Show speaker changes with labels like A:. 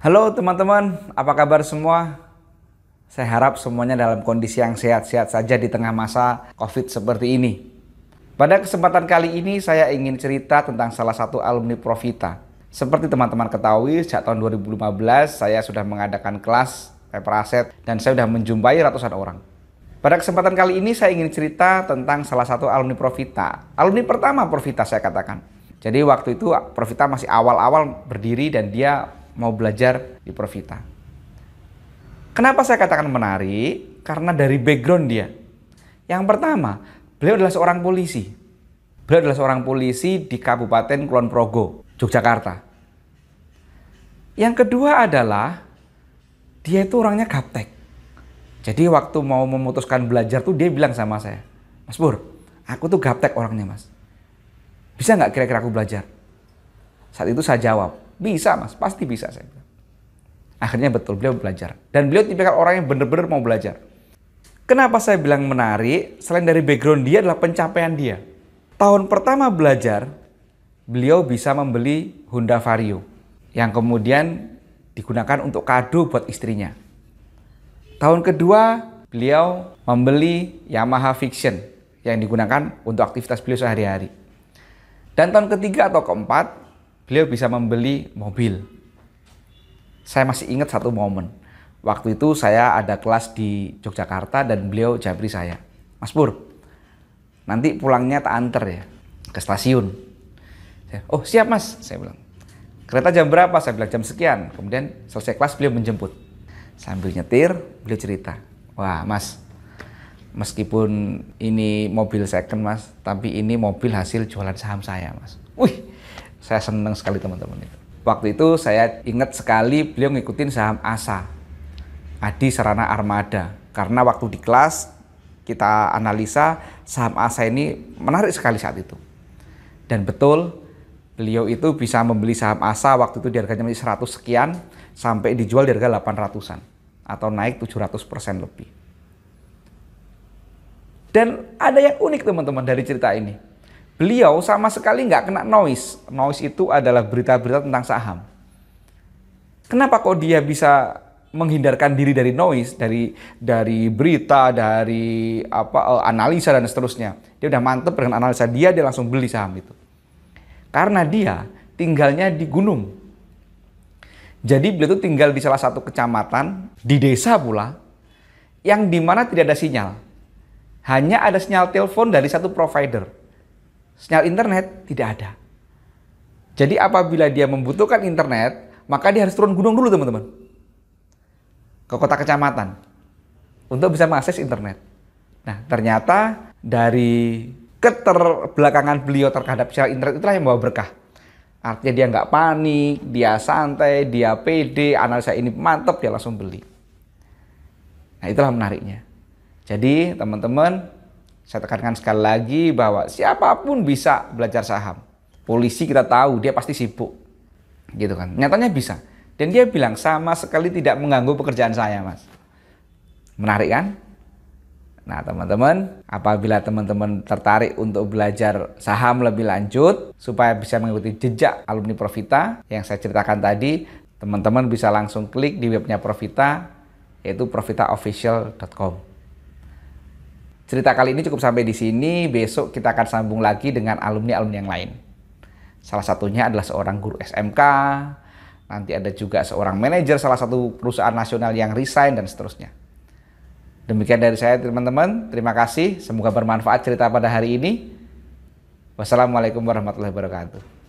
A: Halo teman-teman, apa kabar semua? Saya harap semuanya dalam kondisi yang sehat-sehat saja di tengah masa COVID seperti ini. Pada kesempatan kali ini saya ingin cerita tentang salah satu alumni Profita. Seperti teman-teman ketahui, sejak tahun 2015 saya sudah mengadakan kelas paper aset dan saya sudah menjumpai ratusan orang. Pada kesempatan kali ini saya ingin cerita tentang salah satu alumni Profita. Alumni pertama Profita saya katakan. Jadi waktu itu Profita masih awal-awal berdiri dan dia mau belajar di Profita. Kenapa saya katakan menarik? Karena dari background dia. Yang pertama, beliau adalah seorang polisi. Beliau adalah seorang polisi di Kabupaten Kulon Progo, Yogyakarta. Yang kedua adalah dia itu orangnya gaptek. Jadi waktu mau memutuskan belajar tuh dia bilang sama saya, Mas Bur, aku tuh gaptek orangnya mas. Bisa nggak kira-kira aku belajar? Saat itu saya jawab, bisa mas, pasti bisa saya bilang. Akhirnya betul, beliau belajar. Dan beliau tipikal orang yang benar-benar mau belajar. Kenapa saya bilang menarik? Selain dari background dia adalah pencapaian dia. Tahun pertama belajar, beliau bisa membeli Honda Vario. Yang kemudian digunakan untuk kado buat istrinya. Tahun kedua, beliau membeli Yamaha Fiction yang digunakan untuk aktivitas beliau sehari-hari. Dan tahun ketiga atau keempat, beliau bisa membeli mobil. Saya masih ingat satu momen. Waktu itu saya ada kelas di Yogyakarta dan beliau jabri saya. Mas Pur, nanti pulangnya tak antar ya ke stasiun. oh siap mas, saya bilang. Kereta jam berapa? Saya bilang jam sekian. Kemudian selesai kelas beliau menjemput. Sambil nyetir, beliau cerita. Wah mas, meskipun ini mobil second mas, tapi ini mobil hasil jualan saham saya mas. Wih, saya senang sekali teman-teman itu. Waktu itu saya ingat sekali beliau ngikutin saham ASA. Adi Sarana Armada. Karena waktu di kelas kita analisa saham ASA ini menarik sekali saat itu. Dan betul beliau itu bisa membeli saham ASA waktu itu di harganya 100 sekian sampai dijual di harga 800-an atau naik 700% lebih. Dan ada yang unik teman-teman dari cerita ini. Beliau sama sekali nggak kena noise. Noise itu adalah berita-berita tentang saham. Kenapa kok dia bisa menghindarkan diri dari noise, dari dari berita, dari apa eh, analisa dan seterusnya. Dia udah mantep dengan analisa dia, dia langsung beli saham itu. Karena dia tinggalnya di gunung. Jadi beliau itu tinggal di salah satu kecamatan, di desa pula, yang dimana tidak ada sinyal. Hanya ada sinyal telepon dari satu provider. Sinyal internet tidak ada. Jadi apabila dia membutuhkan internet, maka dia harus turun gunung dulu teman-teman. Ke kota kecamatan. Untuk bisa mengakses internet. Nah ternyata dari keterbelakangan beliau terhadap sinyal internet itulah yang membawa berkah. Artinya dia nggak panik, dia santai, dia pede, analisa ini mantap, dia langsung beli. Nah itulah menariknya. Jadi teman-teman saya tekankan sekali lagi bahwa siapapun bisa belajar saham. Polisi kita tahu dia pasti sibuk. Gitu kan. Nyatanya bisa. Dan dia bilang sama sekali tidak mengganggu pekerjaan saya, Mas. Menarik kan? Nah, teman-teman, apabila teman-teman tertarik untuk belajar saham lebih lanjut supaya bisa mengikuti jejak alumni Profita yang saya ceritakan tadi, teman-teman bisa langsung klik di webnya Profita yaitu profitaofficial.com. Cerita kali ini cukup sampai di sini. Besok kita akan sambung lagi dengan alumni-alumni yang lain. Salah satunya adalah seorang guru SMK, nanti ada juga seorang manajer salah satu perusahaan nasional yang resign dan seterusnya. Demikian dari saya teman-teman, terima kasih, semoga bermanfaat cerita pada hari ini. Wassalamualaikum warahmatullahi wabarakatuh.